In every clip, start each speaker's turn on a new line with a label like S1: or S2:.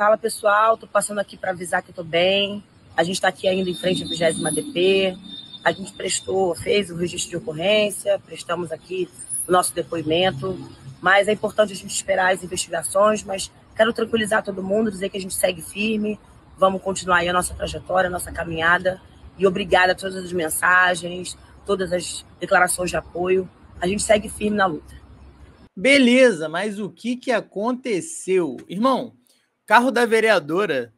S1: fala, pessoal, tô passando aqui para avisar que eu tô bem. A gente está aqui ainda em frente à 20 DP. A gente prestou, fez o registro de ocorrência, prestamos aqui o nosso depoimento. Mas é importante a gente esperar as investigações, mas quero tranquilizar todo mundo, dizer que a gente segue firme, vamos continuar aí a nossa trajetória, a nossa caminhada. E obrigada a todas as mensagens, todas as declarações de apoio. A gente segue firme na luta. Beleza, mas o que, que aconteceu? Irmão, Carro da vereadora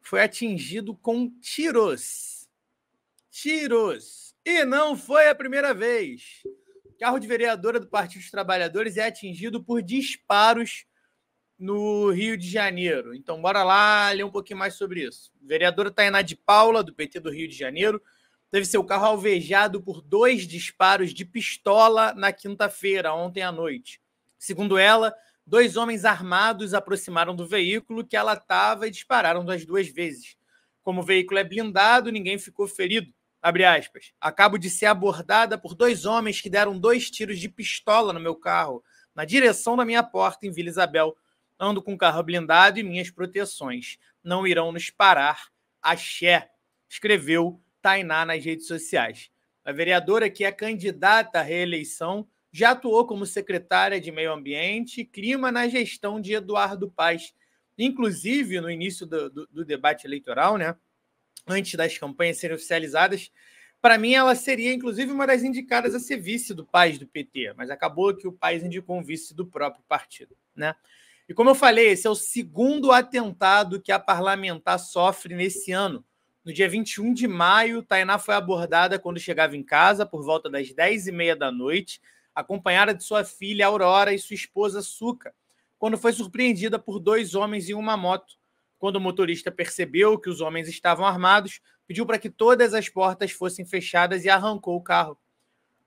S1: foi atingido com tiros. Tiros. E não foi a primeira vez. O carro de vereadora do Partido dos Trabalhadores é atingido por disparos no Rio de Janeiro. Então, bora lá ler um pouquinho mais sobre isso. vereadora Tainá de Paula, do PT do Rio de Janeiro, teve seu carro alvejado por dois disparos de pistola na quinta-feira, ontem à noite. Segundo ela, Dois homens armados aproximaram do veículo que ela estava e dispararam das duas vezes. Como o veículo é blindado, ninguém ficou ferido. Abre aspas. Acabo de ser abordada por dois homens que deram dois tiros de pistola no meu carro, na direção da minha porta em Vila Isabel. Ando com o carro blindado e minhas proteções. Não irão nos parar. Axé. Escreveu Tainá nas redes sociais. A vereadora que é candidata à reeleição já atuou como secretária de Meio Ambiente e Clima na gestão de Eduardo Paes. Inclusive, no início do, do, do debate eleitoral, né, antes das campanhas serem oficializadas, para mim ela seria, inclusive, uma das indicadas a ser vice do Paes do PT, mas acabou que o Paes indicou um vice do próprio partido. Né? E como eu falei, esse é o segundo atentado que a parlamentar sofre nesse ano. No dia 21 de maio, Tainá foi abordada quando chegava em casa, por volta das 10h30 da noite, acompanhada de sua filha Aurora e sua esposa Suca, quando foi surpreendida por dois homens em uma moto. Quando o motorista percebeu que os homens estavam armados, pediu para que todas as portas fossem fechadas e arrancou o carro.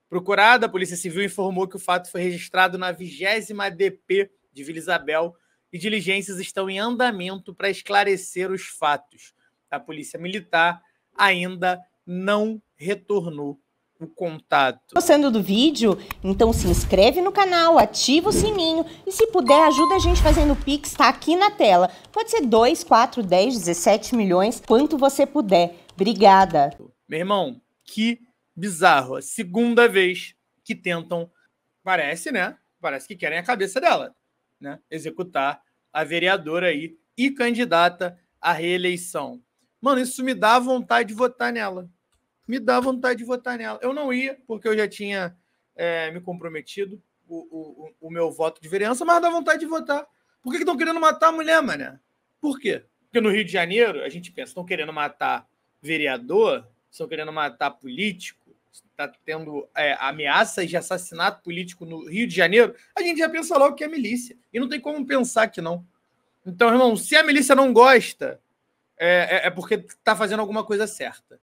S1: Procurada, a Polícia Civil informou que o fato foi registrado na 20 DP de Vila Isabel e diligências estão em andamento para esclarecer os fatos. A Polícia Militar ainda não retornou o contato. Gostando do vídeo? Então se inscreve no canal, ativa o sininho e se puder ajuda a gente fazendo o Pix, tá aqui na tela. Pode ser 2, 4, 10, 17 milhões, quanto você puder. Obrigada. Meu irmão, que bizarro. A segunda vez que tentam, parece, né? Parece que querem a cabeça dela, né? Executar a vereadora aí e candidata à reeleição. Mano, isso me dá vontade de votar nela me dá vontade de votar nela. Eu não ia, porque eu já tinha é, me comprometido o, o, o, meu voto de vereança, mas dá vontade de votar. Por que estão que querendo matar a mulher, mané? Por quê? Porque no Rio de Janeiro, a gente pensa, estão querendo matar vereador, estão querendo matar político, está tendo é, ameaças de assassinato político no Rio de Janeiro, a gente já pensa logo que é milícia. E não tem como pensar que não. Então, irmão, se a milícia não gosta, é, é, é porque está fazendo alguma coisa certa.